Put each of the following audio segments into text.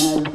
you.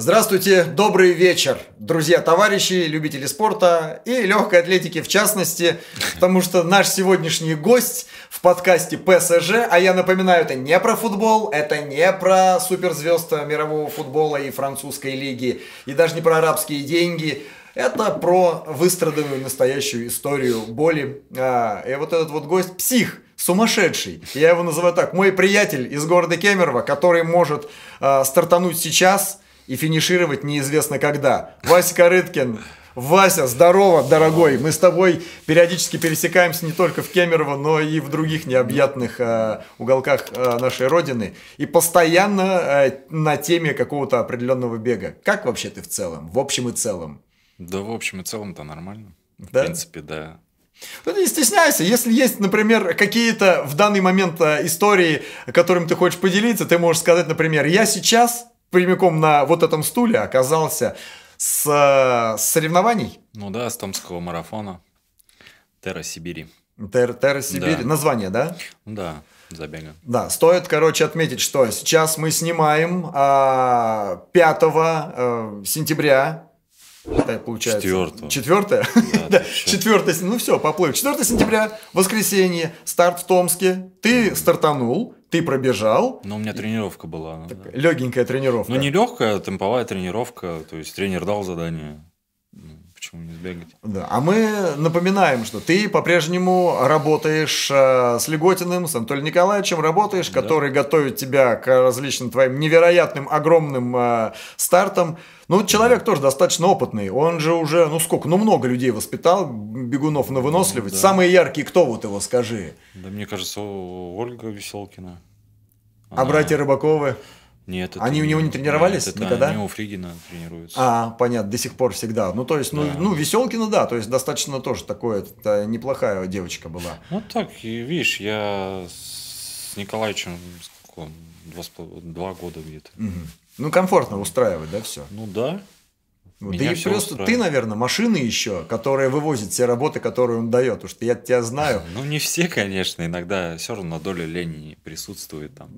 Здравствуйте, добрый вечер, друзья, товарищи, любители спорта и легкой атлетики в частности, потому что наш сегодняшний гость в подкасте ПСЖ, а я напоминаю, это не про футбол, это не про суперзвезд мирового футбола и французской лиги, и даже не про арабские деньги, это про выстраданную настоящую историю боли. А, и вот этот вот гость псих, сумасшедший. Я его называю так. Мой приятель из города Кемерово, который может а, стартануть сейчас – и финишировать неизвестно когда. Вася Корыткин, Вася, здорово, дорогой. Мы с тобой периодически пересекаемся не только в Кемерово, но и в других необъятных э, уголках э, нашей родины. И постоянно э, на теме какого-то определенного бега. Как вообще ты в целом, в общем и целом? Да, в общем и целом-то нормально. Да? В принципе, да. Ну, не стесняйся, если есть, например, какие-то в данный момент э, истории, которым ты хочешь поделиться, ты можешь сказать, например, я сейчас прямиком на вот этом стуле оказался э, с, соревнований. Ну да, с Томского марафона. Терра Сибири. Тер, Терра Сибири. Да. Название, да? Ну да, забега. Да, стоит, короче, отметить, что сейчас мы снимаем а, 5 а, э, сентября получается. Четвертого. Четвертое? Да, Четвертое. Ну все, поплыл. 4 сентября, воскресенье, старт в Томске. Ты стартанул, ты пробежал. Ну, у меня тренировка была. Ну Легенькая тренировка. Ну, не легкая, а темповая тренировка. То есть тренер дал задание почему не сбегать. Да. А мы напоминаем, что ты по-прежнему работаешь э, с Леготиным, с Анатолием Николаевичем работаешь, да. который готовит тебя к различным твоим невероятным, огромным э, стартам. Ну, человек да. тоже достаточно опытный. Он же уже, ну сколько, ну много людей воспитал, бегунов на выносливость. да. Самые яркие кто вот его, скажи? Да мне кажется, Ольга Веселкина. А Она... А братья Рыбаковы? Нет, это Они у него не тренировались нет, это никогда? Они у Фригина тренируются. А, понятно, до сих пор всегда. Ну, то есть, ну, ну Веселкина, да, то есть, достаточно тоже такое, это неплохая девочка была. Ну, так, и видишь, я с Николаевичем сколько, два, два года где-то. Угу. Ну, комфортно устраивать, да, все? Ну, да. Меня да и просто устраивает. ты, наверное, машины еще, которые вывозят все работы, которые он дает, уж что я тебя знаю. Ну, не все, конечно, иногда все равно доля лени присутствует там.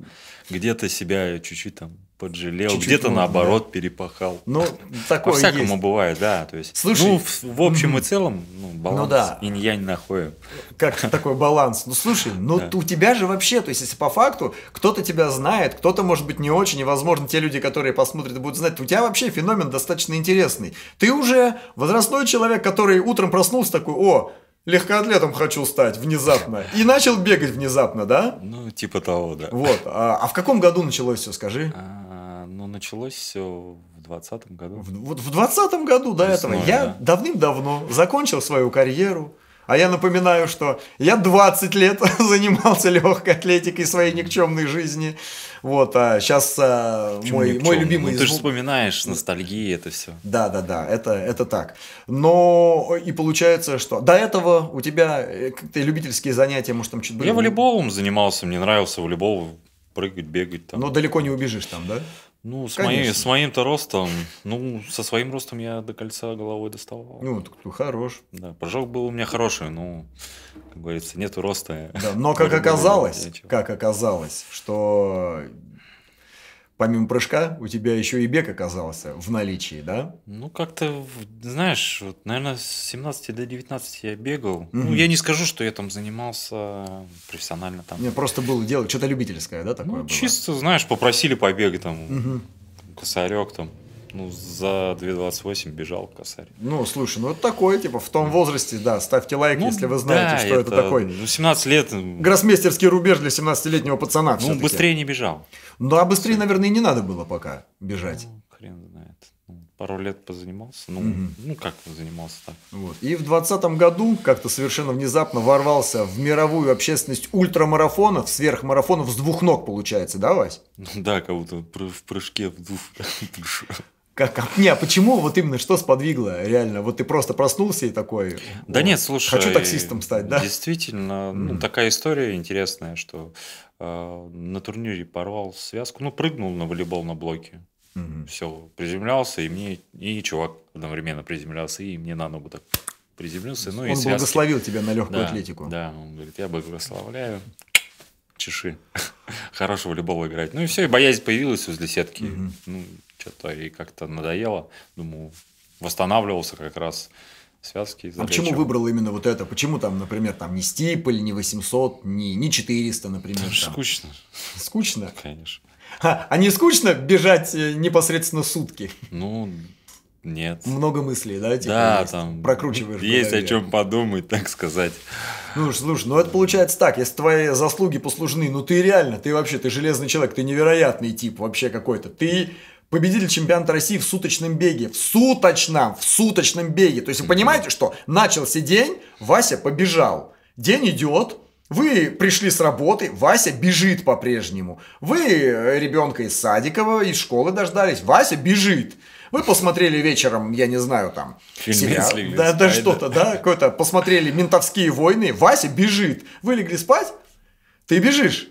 Где-то себя чуть-чуть там поджалел, где-то наоборот да. перепахал. Ну, такое По-всякому есть. бывает, да. То есть, Слушай, ну, в, в общем и целом, ну, ну баланс ну, да. инь-янь находим. Как такой баланс? Ну, слушай, ну, да. у тебя же вообще, то есть, если по факту, кто-то тебя знает, кто-то, может быть, не очень, и, возможно, те люди, которые посмотрят будут знать, у тебя вообще феномен достаточно интересный. Ты уже возрастной человек, который утром проснулся такой, о, легкоатлетом хочу стать внезапно. И начал бегать внезапно, да? Ну, типа того, да. Вот. А, а в каком году началось все, скажи? А, ну, началось все в двадцатом году. В, вот в 2020 году до Весной, этого. Я да. давным-давно закончил свою карьеру. А я напоминаю, что я 20 лет занимался легкой атлетикой своей никчемной жизни. Вот, а сейчас а, мой, мой любимый... Ну, ты звук... же вспоминаешь ностальгии, это все. Да, да, да, это, это так. Но э, и получается, что до этого у тебя э, как то любительские занятия, может, там чуть были? Я волейболом занимался, мне нравился волейбол, прыгать, бегать там. Но далеко не убежишь там, да? Ну, с, Конечно. моей, с моим-то ростом, ну, со своим ростом я до кольца головой доставал. Ну, так ты хорош. Да, прыжок был у меня хороший, но ну, как говорится, нету роста. Да, но как оказалось, как оказалось, что помимо прыжка, у тебя еще и бег оказался в наличии, да? Ну, как-то, знаешь, вот, наверное, с 17 до 19 я бегал. Mm-hmm. Ну, я не скажу, что я там занимался профессионально. Там. Не, просто было дело, что-то любительское, да, такое ну, было? чисто, знаешь, попросили побегать там, mm-hmm. косарек там. Ну, за 2.28 бежал косарь. Ну, слушай, ну вот такой, типа, в том возрасте, да, ставьте лайк, ну, если вы знаете, да, что это, это такой. Ну, 17 лет. Гроссмейстерский рубеж для 17-летнего пацана. Ну, все-таки. быстрее не бежал. Ну, а быстрее, наверное, и не надо было пока бежать. Ну, хрен знает. Ну, пару лет позанимался. Ну, угу. ну как занимался так. Вот. И в 2020 году как-то совершенно внезапно ворвался в мировую общественность ультрамарафонов, сверхмарафонов с двух ног, получается, да, Вась? Да, как будто в прыжке в двух. Как, как, не, а почему вот именно что сподвигло реально? Вот ты просто проснулся и такой. Да вот, нет, слушай. Хочу таксистом стать, да? Действительно, mm. ну, такая история интересная, что э, на турнире порвал связку, ну прыгнул на волейбол на блоке, mm-hmm. все приземлялся и мне и чувак одновременно приземлялся и мне на ногу так приземлился. Ну, он и связки. благословил тебя на легкую да, атлетику. Да, он говорит, я благословляю чеши. Хорошего любого играть. Ну и все, и боязнь появилась возле сетки. Угу. Ну, что-то и как-то надоело. Думаю, восстанавливался как раз связки. А почему выбрал именно вот это? Почему там, например, там не стипль, не 800, не, не 400, например? Там? Скучно. Скучно? Конечно. А, а не скучно бежать э, непосредственно сутки? Ну, нет. Много мыслей, да? Типа, да, есть. там. Прокручиваешь. Есть о чем подумать, так сказать. Ну, слушай, ну это получается так, если твои заслуги послужны, ну ты реально, ты вообще, ты железный человек, ты невероятный тип вообще какой-то. Ты победитель чемпионата России в суточном беге. В суточном, в суточном беге. То есть вы понимаете, что начался день, Вася побежал. День идет, вы пришли с работы, Вася бежит по-прежнему. Вы ребенка из садикова, из школы дождались, Вася бежит. Вы посмотрели вечером, я не знаю, там, сериал, да, да что-то, да, какое-то, посмотрели «Ментовские войны», Вася бежит, вы легли спать, ты бежишь.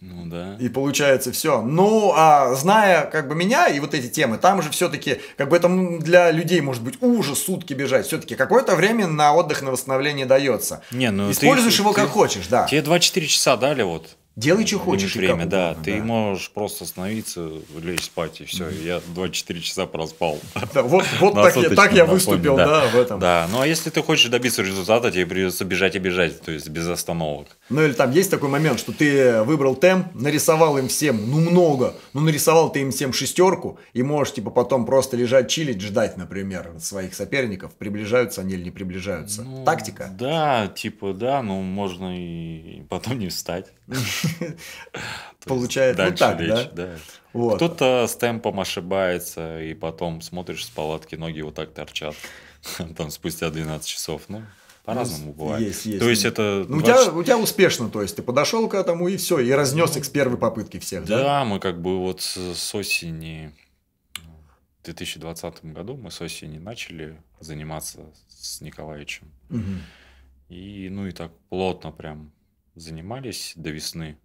Ну да. И получается все. Ну, а зная как бы меня и вот эти темы, там же все-таки, как бы это для людей может быть ужас сутки бежать. Все-таки какое-то время на отдых, на восстановление дается. Не, ну Используешь ты, его ты, как хочешь, да. Тебе 24 часа дали вот. Делай, что хочешь. Время, как да. ты да. можешь просто остановиться, лечь спать, и все. Mm-hmm. Я 24 часа проспал. вот вот так, я, так я выступил, фоне, да. да, в этом. Да, ну а если ты хочешь добиться результата, тебе придется бежать и бежать, то есть без остановок. Ну или там есть такой момент, что ты выбрал темп, нарисовал им всем, ну много, ну нарисовал ты им всем шестерку, и можешь типа потом просто лежать, чилить, ждать, например, своих соперников, приближаются они или не приближаются. Ну, Тактика? Да, типа да, ну можно и потом не встать. получает ну так, лечь, да? да. Вот. Кто-то с темпом ошибается, и потом смотришь с палатки, ноги вот так торчат, там спустя 12 часов, ну, по-разному бывает. Есть, есть. То есть это. Ну, 20... у, тебя, у тебя успешно, то есть ты подошел к этому и все, и разнес ну, их с первой попытки всех. Да, да, мы как бы вот с осени 2020 году мы с осени начали заниматься с Николаевичем. Угу. И ну и так плотно прям занимались до весны.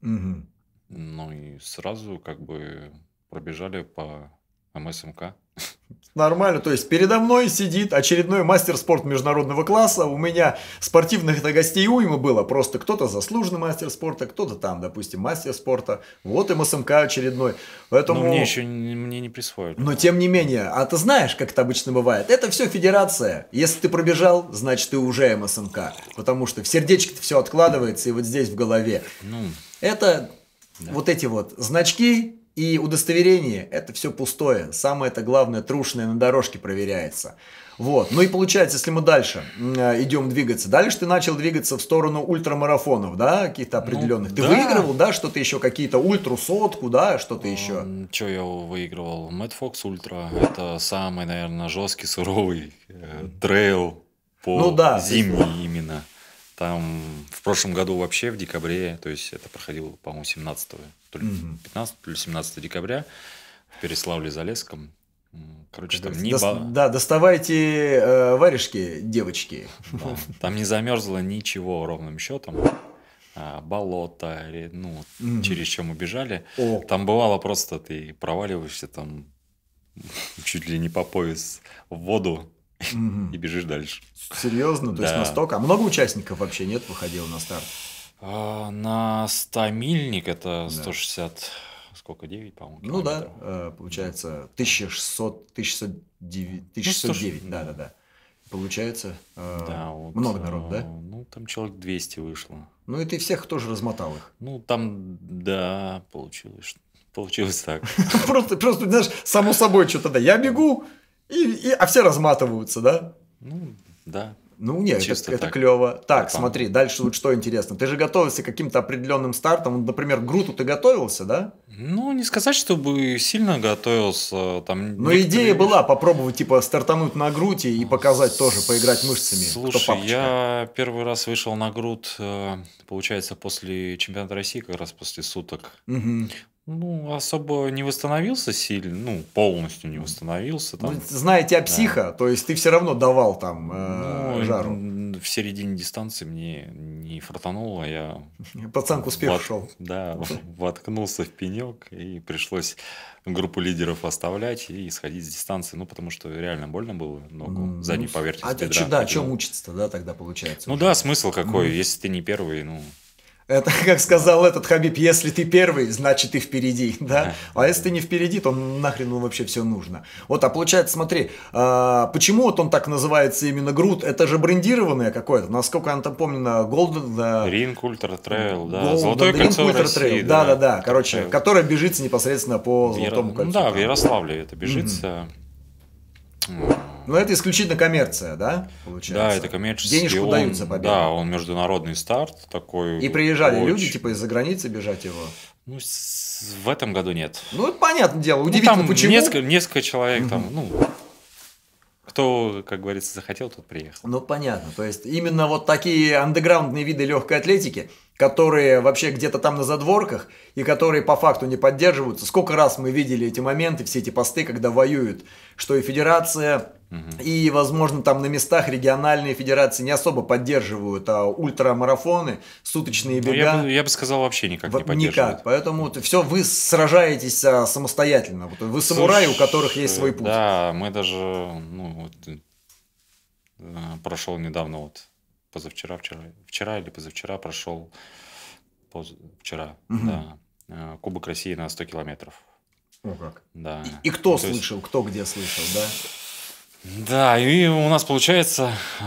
Угу. Ну и сразу как бы пробежали по МСМК. Нормально, то есть передо мной сидит очередной мастер спорт международного класса. У меня спортивных -то гостей уйма было. Просто кто-то заслуженный мастер спорта, кто-то там, допустим, мастер спорта. Вот и МСМК очередной. Поэтому... Но ну, мне еще не, мне не присвоили. Но тем не менее, а ты знаешь, как это обычно бывает. Это все федерация. Если ты пробежал, значит ты уже МСМК. Потому что в сердечке-то все откладывается и вот здесь в голове. Ну, это да. вот эти вот значки, и удостоверение – это все пустое. Самое это главное, трушное на дорожке проверяется. Вот. Ну и получается, если мы дальше э, идем двигаться. Дальше ты начал двигаться в сторону ультрамарафонов, да, каких-то определенных. Ну, ты да. выигрывал, да, что-то еще, какие-то ультру сотку, да, что-то еще? Что я выигрывал? Мэтт Фокс ультра. Это самый, наверное, жесткий, суровый э, трейл по ну, да, зимний именно. Там в прошлом году вообще в декабре, то есть это проходило, по-моему, 17 15, то 17 декабря в Переславле-Залесском. Короче, там не До, Да, доставайте э, варежки, девочки. Да, там не замерзло ничего ровным счетом. А, болото, ну, mm-hmm. через чем убежали. О. Там бывало просто ты проваливаешься там чуть ли не по пояс в воду mm-hmm. и бежишь дальше. Серьезно? То да. есть настолько? А много участников вообще нет выходило на старт? А, на 100 мильник это 160, да. сколько, 9, по-моему? Ну да, э, получается 1600, 1609, 1609 ну, да, да, да. Получается, э, да, вот, много э, народу, да? Ну, там человек 200 вышло. Ну, и ты всех тоже размотал их. Ну, там, да, получилось, получилось так. Просто, просто, знаешь, само собой что-то, да, я бегу, и, и, а все разматываются, да? Ну, да. Ну, нет, это, это клево. Так, смотри, дальше вот что интересно. Ты же готовился к каким-то определенным стартам. Например, к Груту ты готовился, да? Ну, не сказать, чтобы сильно готовился. Там Но идея была попробовать, типа, стартануть на груди и показать тоже, поиграть мышцами. Слушай, я первый раз вышел на груд, э, получается, после чемпионата России, как раз после суток. Угу. Ну, особо не восстановился сильно, ну, полностью не восстановился. Там. Ну, зная тебя психа, да. то есть ты все равно давал там э, ну, жару. В середине дистанции мне не фартануло, я... Пацан к успеху ват... шел. Да, воткнулся в пенек, и пришлось группу лидеров оставлять и сходить с дистанции, ну, потому что реально больно было ногу, mm, заднюю ну, поверхность А ты что, да, что мучиться-то, да, тогда получается? Ну уже. да, смысл какой, mm. если ты не первый, ну... Это, как сказал этот Хабиб, если ты первый, значит ты впереди, да? А если ты не впереди, то нахрен ну вообще все нужно. Вот, а получается, смотри, а, почему вот он так называется именно Грут? Это же брендированное какое-то, насколько я там помню, Golden... Да, Ring Ultra Trail, да, Golden, Золотое Ring кольцо Ultra России, Trail, да, да, да, короче, Trail. которое бежится непосредственно по Золотому Яро... кольцу. Да, в Ярославле это бежится. Mm-hmm. Но ну, это исключительно коммерция, да, получается? Да, это коммерческий. Денежку он, за победу. Да, он международный старт такой. И приезжали очень... люди, типа, из-за границы бежать его? Ну, в этом году нет. Ну, понятное дело, ну, удивительно, ну, там почему. Несколько, несколько человек там, ну, кто, как говорится, захотел, тот приехал. Ну, понятно. То есть, именно вот такие андеграундные виды легкой атлетики, которые вообще где-то там на задворках и которые по факту не поддерживаются. Сколько раз мы видели эти моменты, все эти посты, когда воюют, что и федерация и, возможно, там на местах региональные федерации не особо поддерживают, а ультрамарафоны, суточные ну, бега... я, бы, я бы сказал, вообще никак не поддерживают. Никак, поэтому все вы сражаетесь а, самостоятельно. Вы самураи, у которых есть свой путь. Да, мы даже, ну, вот, э, прошел недавно, вот, позавчера, вчера, вчера или позавчера прошел, поз... вчера, угу. да, э, Кубок России на 100 километров. О, как. Да. И, и кто ну, слышал, есть... кто где слышал, да? Да, и у нас получается, э,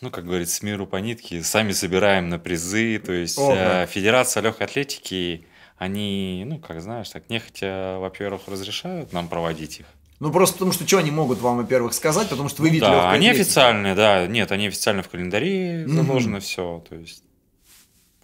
ну, как говорится, с миру по нитке, сами собираем на призы, то есть О, да. Э, Федерация легкой атлетики, они, ну, как знаешь, так нехотя, во-первых, разрешают нам проводить их. Ну, просто потому что что они могут вам, во-первых, сказать, потому что вы видели. Да, они официальные, да. Нет, они официально в календаре заложено mm-hmm. все. То есть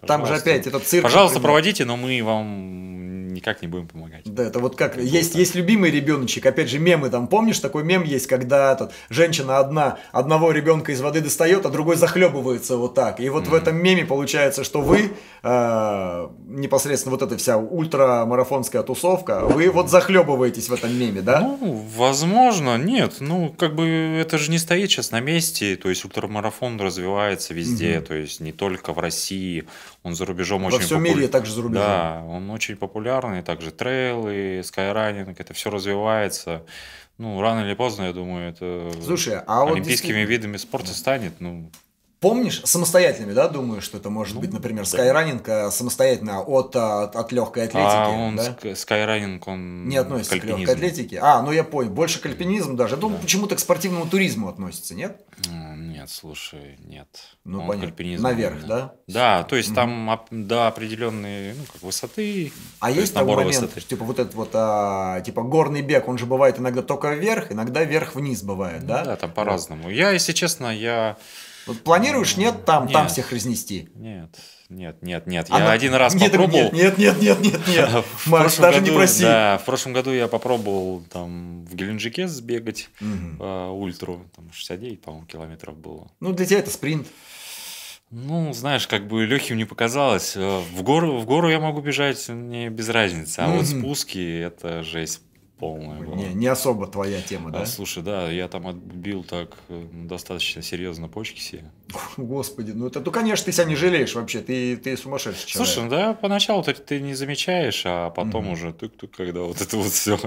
там же опять этот цирк. Пожалуйста, проводите, но мы вам никак не будем помогать. Да, это вот как это есть, так. есть любимый ребеночек. Опять же, мемы там, помнишь, такой мем есть, когда этот, женщина одна одного ребенка из воды достает, а другой захлебывается вот так. И вот mm-hmm. в этом меме получается, что вы э, непосредственно вот эта вся ультрамарафонская тусовка, вы вот захлебываетесь в этом меме, да? Ну, возможно, нет. Ну, как бы это же не стоит сейчас на месте. То есть ультрамарафон развивается везде, mm-hmm. то есть не только в России он за рубежом Во очень... Во всем популя... мире также за рубежом. Да, он очень популярный, также трейлы, скайранинг, это все развивается. Ну, рано или поздно, я думаю, это Слушай, а олимпийскими вот действительно... видами спорта станет. Ну, Помнишь, самостоятельными, да, думаю, что это может ну, быть, например, да. скайранинг э, самостоятельно от, э, от, от легкой а, атлетики. А он, да? скайранинг, он не относится к, к легкой атлетике. А, ну я понял, больше к альпинизму даже. Я думал, да. почему-то к спортивному туризму относится, нет? Э, нет, слушай, нет. Ну, он понятно. К Наверх, да? Да, то есть mm-hmm. там до определенной ну, как высоты. А есть, есть такой момент, высоты. типа вот этот вот, а, типа горный бег, он же бывает иногда только вверх, иногда вверх-вниз бывает, ну, да? Да, там по-разному. Вот. Я, если честно, я вот планируешь, нет, там, нет. там всех разнести. Нет. Нет, нет, нет. Я Она... А один раз нет, попробовал. Нет, нет, нет, нет, нет. Марш, даже году, не проси. Да, в прошлом году я попробовал там в Геленджике сбегать угу. ультру. Там 69, по-моему, километров было. Ну, для тебя это спринт. Ну, знаешь, как бы легким не показалось. Э, в гору, в гору я могу бежать, мне без разницы. А вот спуски это жесть полная была. Не, не особо твоя тема, а, да? слушай, да, я там отбил так э, достаточно серьезно почки себе. Господи, ну это, ну конечно, ты себя не жалеешь вообще, ты, ты сумасшедший человек. Слушай, ну да, поначалу ты, ты не замечаешь, а потом угу. уже тык-тык, когда вот это вот все.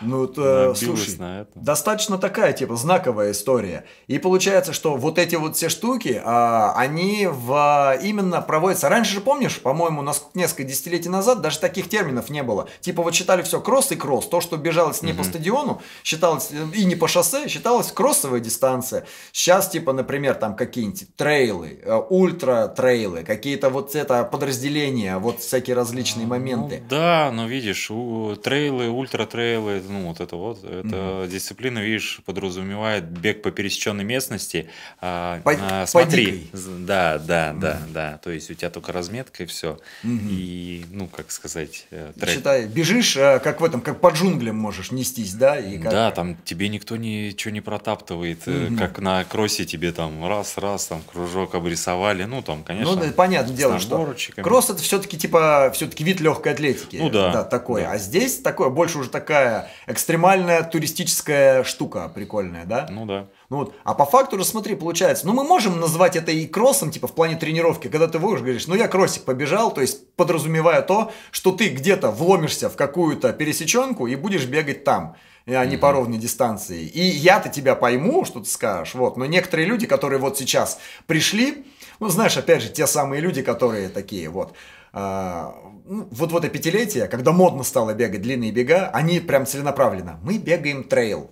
Ну, это, слушай, на это. достаточно такая, типа, знаковая история. И получается, что вот эти вот все штуки, а, они в, именно проводятся... Раньше же, помнишь, по-моему, нас несколько десятилетий назад даже таких терминов не было. Типа, вот считали все кросс и кросс. То, что бежалось не угу. по стадиону, считалось э, и не по шоссе, считалось кроссовая дистанция. Сейчас, типа, например, там какие-нибудь трейлы, э, ультра-трейлы, какие-то вот это подразделения, вот всякие различные а, ну моменты. Ну, да, но видишь, у трейлы, ультра-трейлы, ну, вот это вот. Эта угу. дисциплина, видишь, подразумевает бег по пересеченной местности. По, а, а смотри. По да, да, угу. да, да. То есть у тебя только разметка и все. Угу. И, ну, как сказать, э, трек. Считай, бежишь, э, как в этом, как по джунглям можешь нестись, да? И как... Да, там тебе никто ничего не протаптывает. Угу. Как на кроссе тебе там раз, раз, там кружок обрисовали. Ну, там, конечно. Ну, да, понятное дело, что кросс это все-таки типа, все-таки вид легкой атлетики. Ну да. Да, такое. Да. А здесь такое, больше уже такая экстремальная туристическая штука прикольная, да? Ну да. Ну вот, а по факту же, смотри, получается, ну мы можем назвать это и кроссом, типа в плане тренировки, когда ты выходишь, говоришь, ну я кроссик побежал, то есть подразумевая то, что ты где-то вломишься в какую-то пересеченку и будешь бегать там а не mm-hmm. по ровной дистанции. И я-то тебя пойму, что ты скажешь, вот, но некоторые люди, которые вот сейчас пришли, ну, знаешь, опять же, те самые люди, которые такие вот, а, ну, вот в это пятилетие, когда модно стало бегать длинные бега, они прям целенаправленно. Мы бегаем трейл.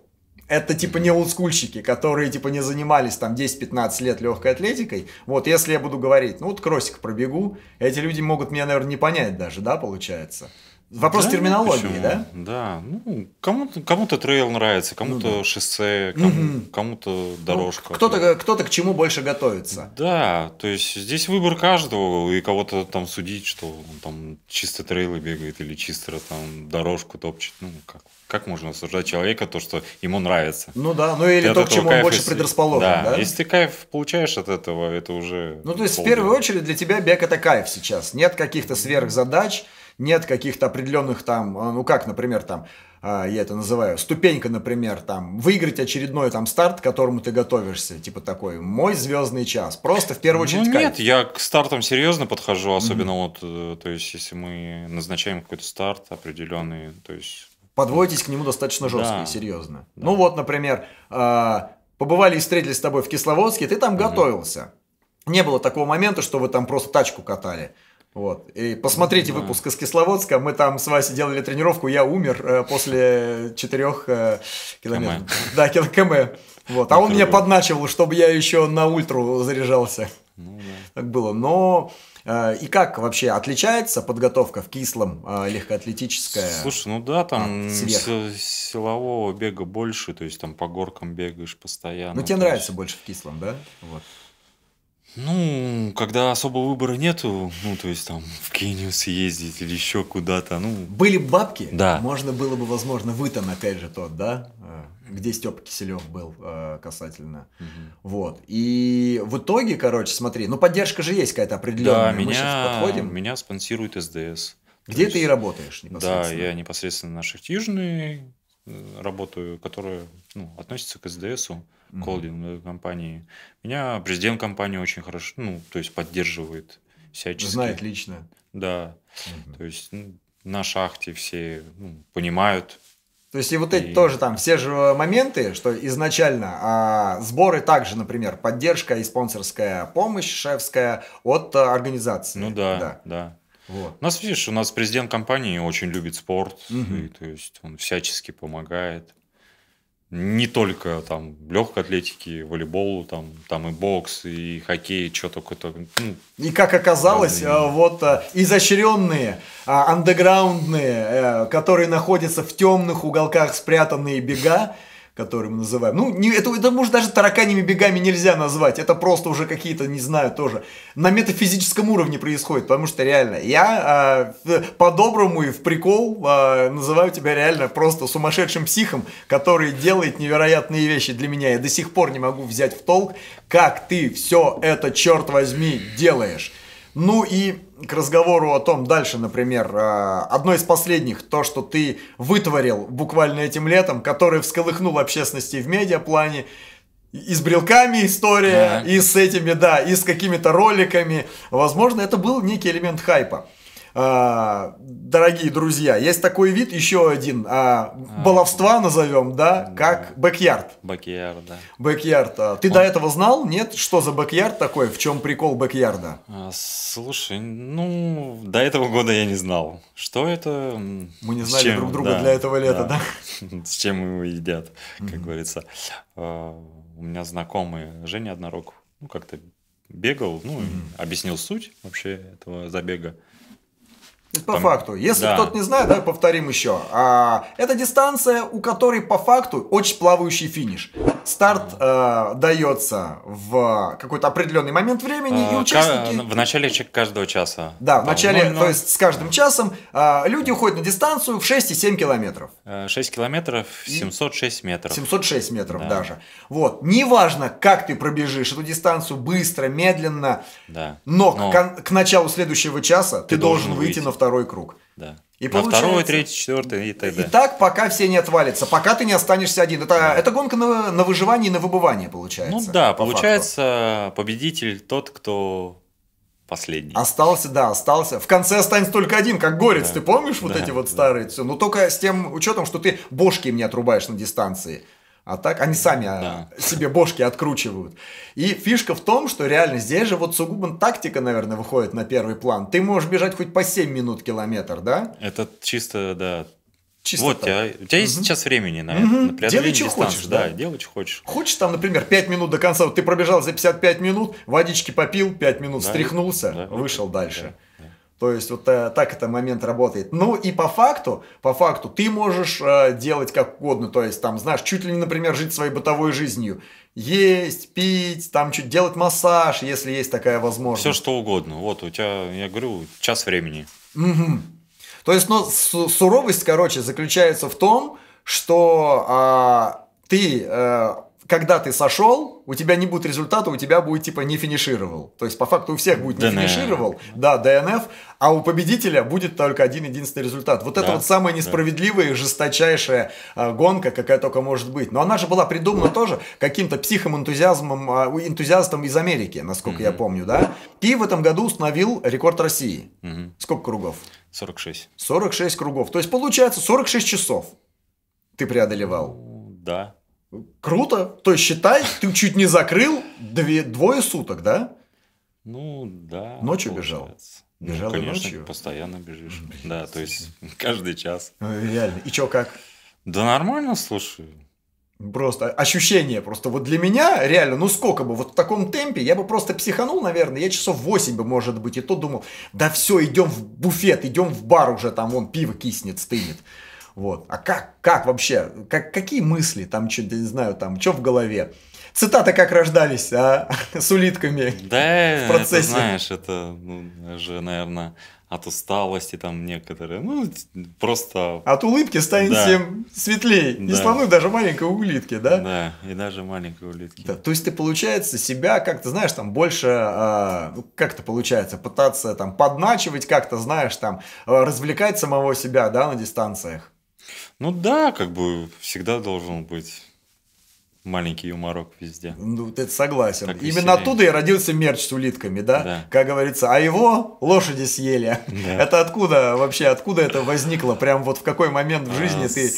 Это типа не олдскульщики, которые типа не занимались там 10-15 лет легкой атлетикой. Вот если я буду говорить, ну вот кроссик пробегу, эти люди могут меня, наверное, не понять даже, да, получается. Вопрос да, терминологии, почему? да? Да. Ну, кому-то, кому-то трейл нравится, ну кому-то ну, да. шоссе, кому, угу. кому-то ну, дорожка. Ну, кто-то, кто-то к чему больше готовится. Да, то есть здесь выбор каждого, и кого-то там судить, что он там чисто трейлы бегает или чисто там дорожку топчет. Ну, как, как можно осуждать человека то, что ему нравится? Ну да, ну или то, к чему он больше если... предрасположен. Да. да, если ты кайф получаешь от этого, это уже... Ну, то есть полдела. в первую очередь для тебя бег это кайф сейчас. Нет каких-то сверхзадач, нет каких-то определенных там, а, ну как, например, там, а, я это называю, ступенька, например, там, выиграть очередной там старт, к которому ты готовишься, типа такой, мой звездный час, просто в первую ну очередь. Ну, кайф. нет, я к стартам серьезно подхожу, особенно mm-hmm. вот, э, то есть, если мы назначаем какой-то старт определенный, то есть. Подводитесь к нему достаточно жестко да, серьезно. Да. Ну вот, например, а, побывали и встретились с тобой в Кисловодске, ты там mm-hmm. готовился. Не было такого момента, что вы там просто тачку катали. Вот. И посмотрите да. выпуск из Кисловодска. Мы там с Васей делали тренировку. Я умер э, после четырех э, километров. КМ. Да, км. Вот. А он меня подначивал, чтобы я еще на ультру заряжался. Ну, да. Так было. Но э, и как вообще отличается подготовка в кислом легкоатлетическая? Слушай, ну да, там сверх. силового бега больше, то есть там по горкам бегаешь постоянно. Ну тебе нравится есть... больше в кислом, да? Вот. Ну, когда особо выбора нету, ну, то есть там в Кению съездить или еще куда-то, ну... Были бабки? Да. Можно было бы, возможно, вы там опять же тот, да? Э, где Степа Киселев был э, касательно. Угу. Вот. И в итоге, короче, смотри, ну, поддержка же есть какая-то определенная. Да, Мы меня, подходим. меня спонсирует СДС. Где есть, ты и работаешь непосредственно? Да, я непосредственно на Шахтижной э, работаю, которая ну, относится к СДСу холдинговой mm-hmm. Э, компании. Меня президент компании очень хорошо, ну, то есть поддерживает всячески. Знает лично. Да. Mm-hmm. То есть на шахте все ну, понимают. То есть и вот и... эти тоже там все же моменты, что изначально а, сборы также, например, поддержка и спонсорская помощь шефская от а, организации. Ну да, да. да. Вот. У нас, видишь, у нас президент компании очень любит спорт, угу. и, то есть он всячески помогает не только там легкой атлетики, волейболу, там, там и бокс, и хоккей, что только то. Ну, и как оказалось, разные. Э, вот э, изощренные, э, андеграундные, которые находятся в темных уголках спрятанные бега, который мы называем. Ну, не, это, это, может, даже тараканьими бегами нельзя назвать. Это просто уже какие-то, не знаю, тоже на метафизическом уровне происходит. Потому что реально, я э, по-доброму и в прикол э, называю тебя реально просто сумасшедшим психом, который делает невероятные вещи для меня. Я до сих пор не могу взять в толк, как ты все это, черт возьми, делаешь. Ну и к разговору о том, дальше, например, э, одно из последних, то, что ты вытворил буквально этим летом, который всколыхнул общественности в медиаплане, и с брелками история, да. и с этими, да, и с какими-то роликами. Возможно, это был некий элемент хайпа. А, дорогие друзья, есть такой вид, еще один, а, а. баловства назовем, да, да. как бэкьярд. Бэкьярд, да. Бэкьярд. А, ты Он... до этого знал, нет, что за бэкьярд такой, в чем прикол бэкьярда? слушай, ну, до этого года я не знал. Что это? Мы не знали чем? друг друга да, для этого лета, да? да? С чем его едят, как mm-hmm. говорится. у меня знакомый Женя Однорог, ну, как-то бегал, ну, mm-hmm. объяснил суть вообще этого забега. По там, факту. Если да. кто-то не знает, давай повторим еще. А, это дистанция, у которой по факту очень плавающий финиш старт э, дается в какой-то определенный момент времени, э, и участники... В начале каждого часа. Да, в начале, ну, ну, то есть с каждым часом э, люди уходят на дистанцию в 6,7 километров. 6 э, километров, 706 метров. 706 метров да. даже. Вот, неважно, как ты пробежишь эту дистанцию, быстро, медленно, да. но, но... К, к началу следующего часа ты, ты должен, должен выйти на второй круг. Да. И на второй, третий, четвертый и так далее. И так, пока все не отвалятся, пока ты не останешься один. Это, да. это гонка на, на выживание и на выбывание, получается. Ну да, по получается, факту. победитель тот, кто последний. Остался, да, остался. В конце останется только один, как горец. Да. Ты помнишь да, вот эти вот старые? Да. Все? Ну только с тем учетом, что ты бошки мне отрубаешь на дистанции. А так они сами а, да. себе бошки откручивают. И фишка в том, что реально здесь же вот сугубо тактика, наверное, выходит на первый план. Ты можешь бежать хоть по 7 минут километр, да? Это чисто, да, Чисто вот, тебя, а, у тебя есть угу. сейчас времени на, угу. на преодоление дистанции. Хочешь, да. да, делай, что хочешь. Хочешь там, например, 5 минут до конца, вот ты пробежал за 55 минут, водички попил, 5 минут да, стряхнулся, да, вышел да, дальше. Да. То есть вот э, так этот момент работает. Ну и по факту, по факту ты можешь э, делать как угодно. То есть там, знаешь, чуть ли не, например, жить своей бытовой жизнью. Есть, пить, там чуть делать массаж, если есть такая возможность. Все что угодно. Вот у тебя, я говорю, час времени. Угу. То есть, ну, суровость, короче, заключается в том, что э, ты э, когда ты сошел, у тебя не будет результата, у тебя будет типа не финишировал. То есть по факту у всех будет не ДНФ. финишировал, да, ДНФ, а у победителя будет только один единственный результат. Вот да. это вот самая несправедливая и жесточайшая э, гонка, какая только может быть. Но она же была придумана тоже каким-то психом энтузиазмом, э, а, энтузиастом из Америки, насколько угу. я помню, да. И в этом году установил рекорд России. Угу. Сколько кругов? 46. 46 кругов. То есть получается 46 часов ты преодолевал. Да. Круто. То есть, считай, ты чуть не закрыл две, двое суток, да? Ну, да. Ночью получается. бежал? Бежал ну, конечно, ночью? постоянно бежишь. Блин. Да, то есть, каждый час. Ну, реально. И чё, как? Да нормально, слушай. Просто ощущение просто. Вот для меня реально, ну сколько бы, вот в таком темпе, я бы просто психанул, наверное, я часов 8 бы, может быть, и то думал, да все, идем в буфет, идем в бар уже, там вон пиво киснет, стынет. Вот. А как, как вообще? Как, какие мысли там, что, то не знаю, там, что в голове? Цитаты как рождались, а? С улитками да, в процессе. Это, знаешь, это ну, же, наверное, от усталости там некоторые. Ну, просто... От улыбки станет да. всем светлее. Да. Не слону даже маленькой улитки, да? Да, и даже маленькой улитки. Да. То есть ты, получается, себя как-то, знаешь, там больше, э, а, ну, как-то получается, пытаться там подначивать как-то, знаешь, там, а, развлекать самого себя, да, на дистанциях. Ну да, как бы всегда должен быть маленький юморок везде. Ну, это согласен. Так Именно оттуда и родился мерч с улитками, да? да? Как говорится, а его лошади съели. Да. Это откуда вообще, откуда это возникло? Прям вот в какой момент в жизни а, ты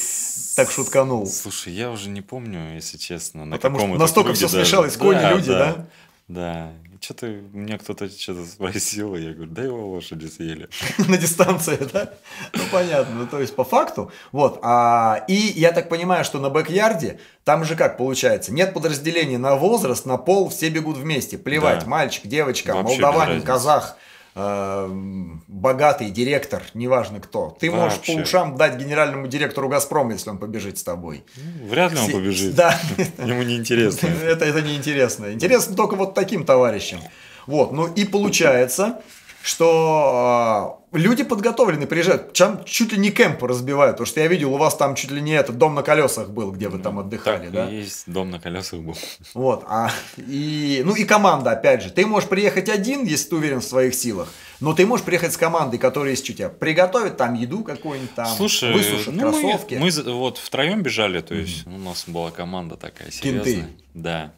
так шутканул? Слушай, я уже не помню, если честно. На Потому что настолько все даже. смешалось, кони, да, люди, да? Да, что-то мне кто-то что-то спросил, и я говорю, да его лошади съели. На дистанции, да? Ну, понятно, ну, то есть по факту. Вот, а, и я так понимаю, что на бэк-ярде там же как получается, нет подразделений на возраст, на пол, все бегут вместе, плевать, мальчик, девочка, Вообще молдаванин, казах, Эм, богатый директор, неважно кто. Ты можешь Вообще. по ушам дать генеральному директору Газпрома, если он побежит с тобой. Ну, вряд ли он побежит. Да. Ему неинтересно. Это, это неинтересно. Интересно только вот таким товарищам. Вот, ну и получается, что э, люди подготовлены приезжают, чем чуть ли не кемп разбивают, потому что я видел, у вас там чуть ли не этот дом на колесах был, где вы там ну, отдыхали, так да? Есть дом на колесах был. Вот, а и ну и команда опять же, ты можешь приехать один, если ты уверен в своих силах, но ты можешь приехать с командой, которая есть у тебя, приготовит там еду какую-нибудь там, Слушай, высушат ну, кроссовки. Мы, мы вот втроем бежали, то есть mm-hmm. у нас была команда такая серьезная. Кенты. Да.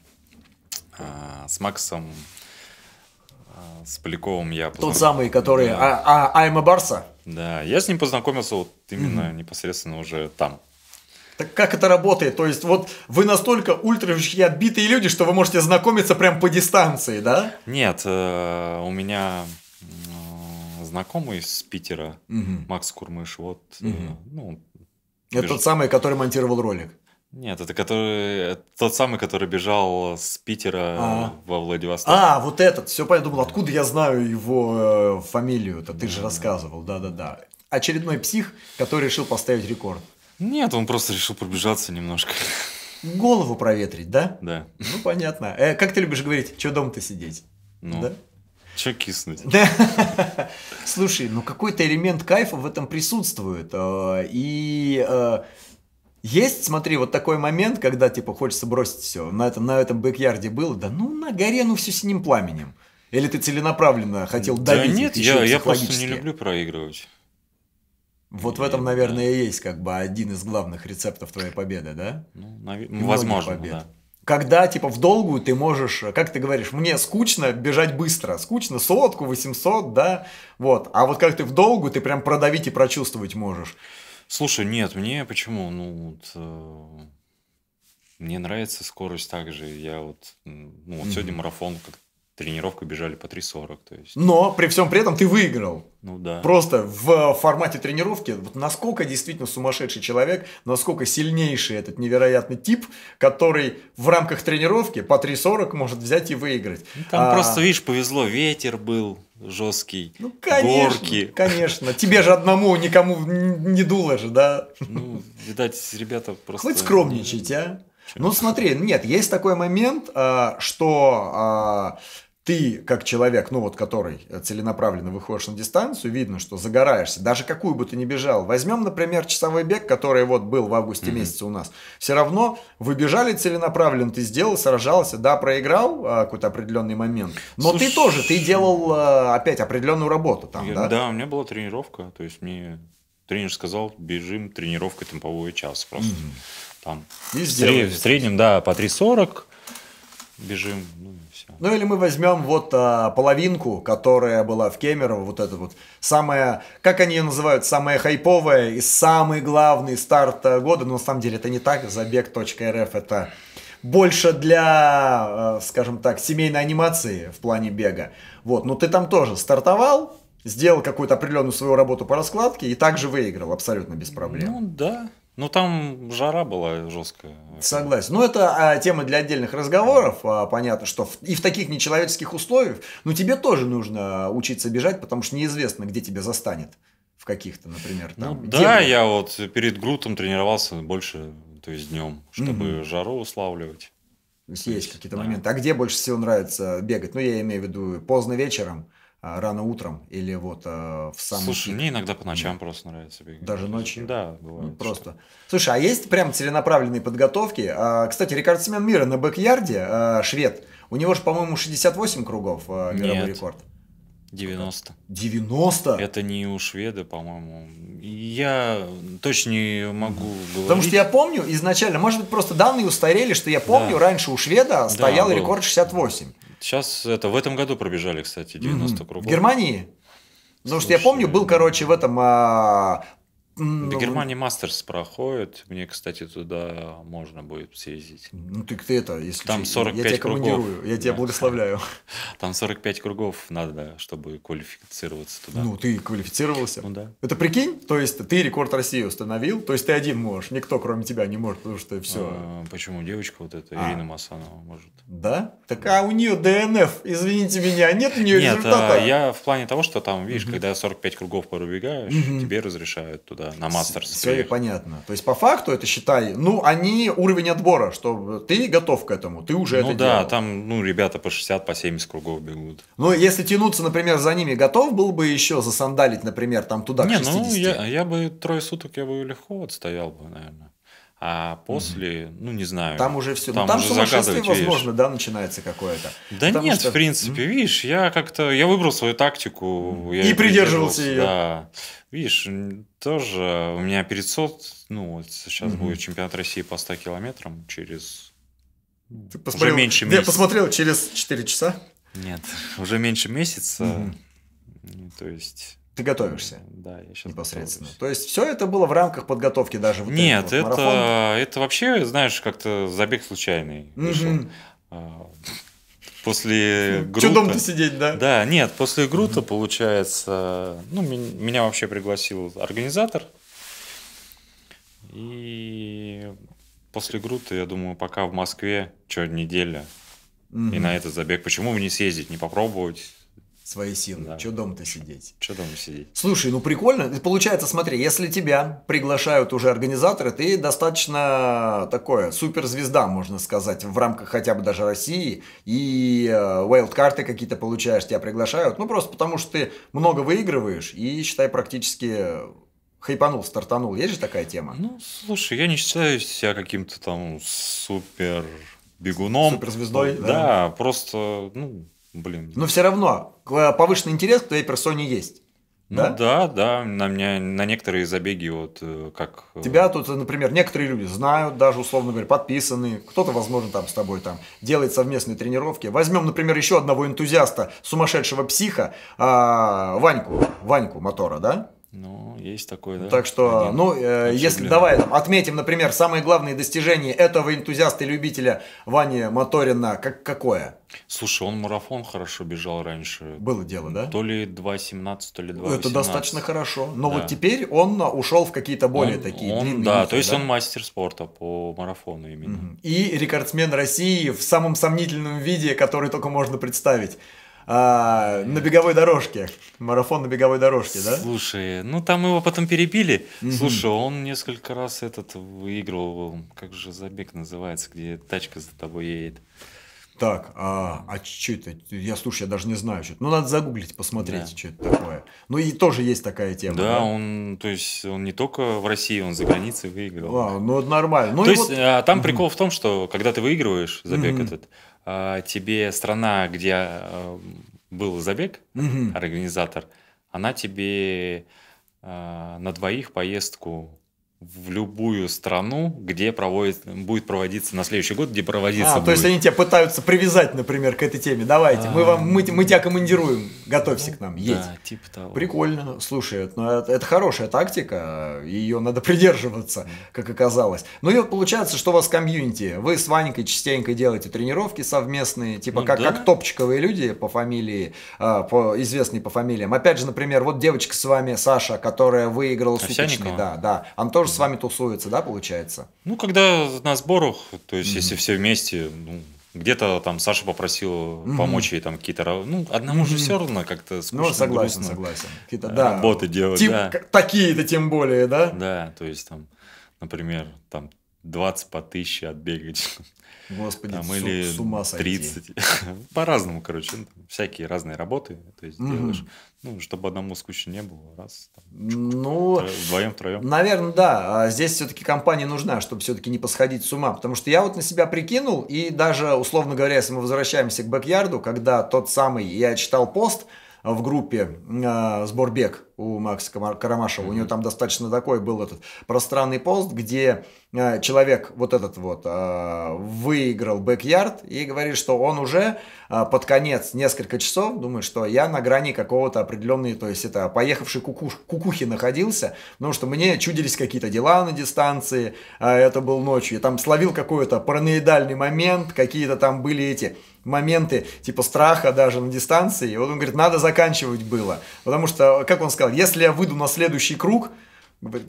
А, с Максом с Поляковым я познаком... Тот самый, который а, а, Айма Барса? Да, я с ним познакомился вот именно mm-hmm. непосредственно уже там. Так как это работает? То есть, вот вы настолько ультрашки отбитые люди, что вы можете знакомиться прям по дистанции, да? Нет, э, у меня э, знакомый из Питера, угу. Макс Курмыш, вот, угу. ну... Это тот самый, который монтировал ролик. Нет, это который тот самый, который бежал с Питера а. во Владивосток. А, вот этот, все понятно, думал, откуда я знаю его э, фамилию, то ты же рассказывал, да-да-да. Очередной псих, который решил поставить рекорд. Нет, он просто решил пробежаться немножко. Голову проветрить, да? Да. Ну, понятно. Э, как ты любишь говорить, что дома-то сидеть? Ну, да? Че киснуть? Да. Слушай, ну какой-то элемент кайфа в этом присутствует. Э, и э, есть, смотри, вот такой момент, когда, типа, хочется бросить все. На этом, на этом бэк-ярде было, да ну на горе, ну все синим пламенем. Или ты целенаправленно хотел давить? Да нет, я, я просто не люблю проигрывать. Вот и, в этом, наверное, да. и есть как бы один из главных рецептов твоей победы, да? Ну, нав... Ну, возможно, побед. да. Когда, типа, в долгую ты можешь, как ты говоришь, мне скучно бежать быстро, скучно сотку, 800, да, вот. А вот как ты в долгую, ты прям продавить и прочувствовать можешь. Слушай, нет, мне почему? Ну, вот, э, мне нравится скорость также. Я вот, ну, вот mm-hmm. сегодня марафон как тренировку бежали по 3.40. То есть... Но при всем при этом ты выиграл. Ну да. Просто в э, формате тренировки, вот насколько действительно сумасшедший человек, насколько сильнейший этот невероятный тип, который в рамках тренировки по 3.40 может взять и выиграть. Ну, там а... просто, видишь, повезло, ветер был жесткий, ну, конечно, горки. Конечно, тебе же одному никому не дуло же, да? Ну, видать, ребята просто... Хоть скромничать, а? Ну смотри, нет, есть такой момент, а, что а, ты, как человек, ну вот который э, целенаправленно выходишь на дистанцию, видно, что загораешься, даже какую бы ты ни бежал. Возьмем, например, часовой бег, который вот был в августе mm-hmm. месяце у нас. Все равно вы бежали целенаправленно, ты сделал, сражался, да, проиграл а, какой-то определенный момент, но Слушай... ты тоже, ты делал а, опять определенную работу там, я, да? Да, у меня была тренировка, то есть мне тренер сказал, бежим тренировкой темповой час просто. Mm-hmm. Там. И в, среднем, да, по 3.40, бежим, ну и все. Ну или мы возьмем вот а, половинку, которая была в Кемерово, вот это вот самая, как они ее называют, самая хайповая и самый главный старт э, года, но на самом деле это не так, забег.рф это больше для, э, скажем так, семейной анимации в плане бега. Вот, но ты там тоже стартовал, сделал какую-то определенную свою работу по раскладке и также выиграл абсолютно без проблем. Ну да. Ну, там жара была жесткая. Согласен. Ну, это а, тема для отдельных разговоров. А, понятно, что в, и в таких нечеловеческих условиях, ну, тебе тоже нужно а, учиться бежать, потому что неизвестно, где тебя застанет в каких-то, например, там. Ну, да, я вот перед грутом тренировался больше, то есть днем, чтобы угу. жару уславливать. То есть, есть какие-то да. моменты. А где больше всего нравится бегать? Ну, я имею в виду поздно вечером а, рано утром или вот а, в самом... Слушай, мне иногда по ночам да. просто нравится бегать. Даже ночью? Да, ну, бывает. Просто. Что... Слушай, а есть прям целенаправленные подготовки? А, кстати, рекордсмен мира на бэк-ярде, швед, у него же, по-моему, 68 кругов мировой Нет. рекорд. 90. 90? Это не у шведа, по-моему. Я точно не могу говорить. Потому что я помню изначально, может быть, просто данные устарели, что я помню, да. раньше у шведа стоял был. рекорд 68. Сейчас это в этом году пробежали, кстати, 90 кругов. В Германии? Потому Слушай, что я помню, был, короче, в этом а, в ну, Германии мастерс проходит. Мне, кстати, туда можно будет съездить. Ну, ты, ты это, если Там 45 я тебя кругов. я тебя да. благословляю. Там 45 кругов надо, чтобы квалифицироваться туда. Ну, ты квалифицировался. Ну, да. Это прикинь, то есть ты рекорд России установил, то есть ты один можешь, никто кроме тебя не может, потому что все. А, почему девочка вот эта, а. Ирина Масанова, может. Да? Так, а у нее ДНФ, извините меня, а нет у нее нет, а, результата? Нет, я в плане того, что там, видишь, угу. когда 45 кругов пробегаешь, угу. тебе разрешают туда на мастерс. Все понятно. То есть, по факту, это считай, ну, они уровень отбора, что ты готов к этому, ты уже ну, это да, делал. там, ну, ребята по 60, по 70 кругов бегут. Ну, если тянуться, например, за ними, готов был бы еще засандалить, например, там туда, Не, к 60? ну, я, я бы трое суток, я бы легко отстоял бы, наверное. А после, mm-hmm. ну не знаю. Там уже все. Ну, там, ну, там уже сумасшествие, возможно, видишь. да, начинается какое-то. Да Потому нет, что... в принципе, mm-hmm. видишь, я как-то я выбрал свою тактику. Mm-hmm. Я и придерживался ее. Да. Видишь, тоже у меня 500, ну вот сейчас mm-hmm. будет чемпионат России по 100 километрам через... Ну, Ты посмотрел, уже меньше месяца. Я посмотрел через 4 часа. Нет, уже меньше месяца. Mm-hmm. То есть ты готовишься? Да, я сейчас непосредственно. Готовлюсь. То есть все это было в рамках подготовки даже? Вот Нет, вот это, марафон? это вообще, знаешь, как-то забег случайный а, После Грута... Чудом-то сидеть, да? Да, нет, после Грута, mm-hmm. получается, ну, меня вообще пригласил организатор. И после Грута, я думаю, пока в Москве, что, неделя, mm-hmm. и на этот забег, почему бы не съездить, не попробовать? свои силы. Да. Че дома-то сидеть? Че дома сидеть? Слушай, ну прикольно. Получается, смотри, если тебя приглашают уже организаторы, ты достаточно такое суперзвезда, можно сказать, в рамках хотя бы даже России. И вайлдкарты э, какие-то получаешь, тебя приглашают. Ну просто потому, что ты много выигрываешь и, считай, практически хайпанул, стартанул. Есть же такая тема? Ну, слушай, я не считаю себя каким-то там супер бегуном. Суперзвездой, да? Да, просто, ну, Блин. Но все равно повышенный интерес к твоей персоне есть. Ну да, да, да. На, меня, на некоторые забеги вот э, как... Э, Тебя тут, например, некоторые люди знают, даже, условно говоря, подписаны. Кто-то, возможно, там с тобой там делает совместные тренировки. Возьмем, например, еще одного энтузиаста, сумасшедшего психа, а, Ваньку, Ваньку Мотора, да? Ну, есть такое, да. Так что, Один ну, э, если давай там отметим, например, самые главные достижения этого энтузиаста и любителя Вани Моторина, как какое? Слушай, он марафон хорошо бежал раньше. Было дело, да? То ли 2.17, то ли 2.18. Это достаточно хорошо. Но да. вот теперь он ушел в какие-то более он, такие он, длинные. Да, методы, то есть да? он мастер спорта по марафону именно. И рекордсмен России в самом сомнительном виде, который только можно представить. А, на беговой дорожке. Марафон на беговой дорожке, да? Слушай, ну там его потом перебили. Угу. Слушай, он несколько раз этот выигрывал. Как же забег называется, где тачка за тобой едет. Так, а, а что это? Я, слушай, я даже не знаю, что это. Ну, надо загуглить, посмотреть, да. что это такое. Ну, и тоже есть такая тема. Да, да, он, то есть, он не только в России, он за границей выиграл. А, ну, это нормально. Ну, то есть, вот... А, там прикол в том, что, когда ты выигрываешь забег угу. этот, а, тебе страна, где а, был забег, организатор, она тебе а, на двоих поездку в любую страну, где проводит, будет проводиться на следующий год, где проводиться. А, будет. то есть они тебя пытаются привязать, например, к этой теме. Давайте, а, мы вам мы, мы тебя командируем, готовься ну, к нам, едь. Да, типа того. Прикольно, слушай, ну, это, это хорошая тактика, ее надо придерживаться, как оказалось. Ну и вот получается, что у вас комьюнити, вы с Ванькой частенько делаете тренировки совместные, типа ну, как, да. как топчиковые люди по фамилии, а, по, известные по фамилиям. Опять же, например, вот девочка с вами, Саша, которая выиграла суточный, да, да, Антон тоже с вами тусуется, да, получается? Ну, когда на сборах, то есть, mm-hmm. если все вместе, ну, где-то там Саша попросил mm-hmm. помочь ей там какие-то... Ну, одному mm-hmm. же все равно как-то ну, скучно, Ну, согласен, грустно. согласен. Какие-то, э, да. Работы делать, тем, да. Такие-то тем более, да? Да, то есть там, например, там 20 по 1000 отбегать. Господи, там, с, или с ума сойти. По-разному, короче. Ну, там, всякие разные работы. То есть mm-hmm. делаешь, ну, чтобы одному скучно не было. Раз, там, ну, вдвоем, втроем. Наверное, да. А здесь все-таки компания нужна, чтобы все-таки не посходить с ума. Потому что я вот на себя прикинул, и даже, условно говоря, если мы возвращаемся к бэк-ярду, когда тот самый, я читал пост в группе э, «Сборбек», у Макса Карамашева. Mm-hmm. У него там достаточно такой был этот пространный пост, где э, человек вот этот вот э, выиграл бэк-ярд и говорит, что он уже э, под конец несколько часов думает, что я на грани какого-то определенной, то есть это поехавший кукуш, кукухи находился, потому что мне чудились какие-то дела на дистанции, э, это был ночью, я там словил какой-то параноидальный момент, какие-то там были эти моменты типа страха даже на дистанции. И вот он говорит, надо заканчивать было. Потому что, как он сказал, сказал, если я выйду на следующий круг,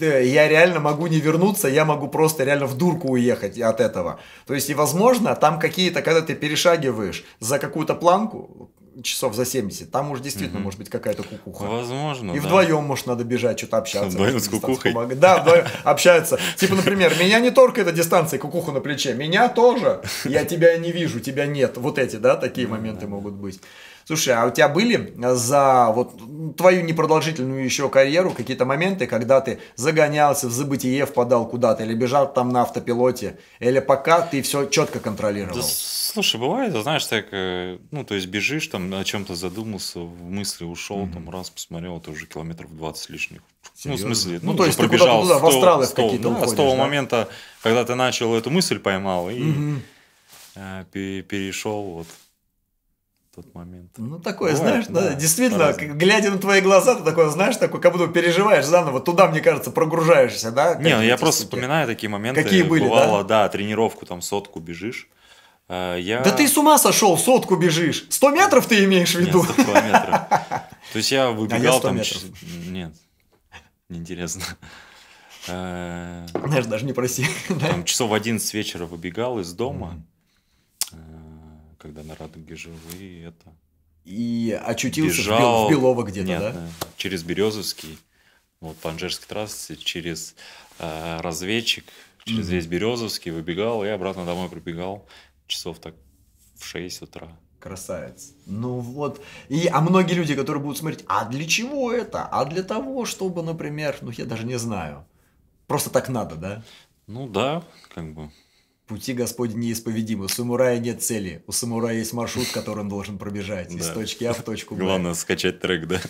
«Э, я реально могу не вернуться, я могу просто реально в дурку уехать от этого. То есть, и возможно, там какие-то, когда ты перешагиваешь за какую-то планку, часов за 70, там уже действительно угу. может быть какая-то кукуха. Возможно, И да. вдвоем, может, надо бежать, что-то общаться. Вдвоем с кукухой. Помог... Да, вдвоем общаются. Типа, например, меня не только эта дистанция, кукуха на плече, меня тоже. Я тебя не вижу, тебя нет. Вот эти, да, такие моменты могут быть. Слушай, а у тебя были э, за вот твою непродолжительную еще карьеру какие-то моменты, когда ты загонялся, в забытие впадал куда-то, или бежал там на автопилоте, или пока ты все четко контролировал? Да, слушай, бывает, знаешь, так, э, ну, то есть бежишь там, о чем-то задумался, в мысли ушел, mm-hmm. там раз посмотрел, это уже километров 20 лишних. Серьезно? Ну, в смысле, ну, ну то есть пробежал туда, 100, в астралы 100, какие-то да, уходишь, с того да? момента, когда ты начал эту мысль поймал и mm-hmm. Э, перешел вот тот момент. Ну, такое, Бывает, знаешь, да, да действительно, как, глядя на твои глаза, ты такое, знаешь, такой, как будто переживаешь заново, туда, мне кажется, прогружаешься, да? Не, ну я просто штуки? вспоминаю такие моменты. Какие были, Бывало, да? да, тренировку, там, сотку бежишь, э, я... Да ты с ума сошел, сотку бежишь. сто метров ты имеешь в виду? Нет, То есть я а выбегал там... Метров. Нет, неинтересно. Знаешь, э, даже не проси. Там часов в 11 вечера выбегал из дома когда на Радуге живые, это... И очутился Бежал... в, в Белово где-то, Нет, да? Э, через Березовский, вот по Анжерской трассе, через э, разведчик, через mm-hmm. весь Березовский выбегал и обратно домой прибегал часов так в 6 утра. Красавец. Ну вот. И, а многие люди, которые будут смотреть, а для чего это? А для того, чтобы, например, ну я даже не знаю. Просто так надо, да? Ну да, как бы. Пути господи, неисповедимы. У самурая нет цели. У самурая есть маршрут, который он должен пробежать. Из точки А в точку Б. Главное скачать трек, да?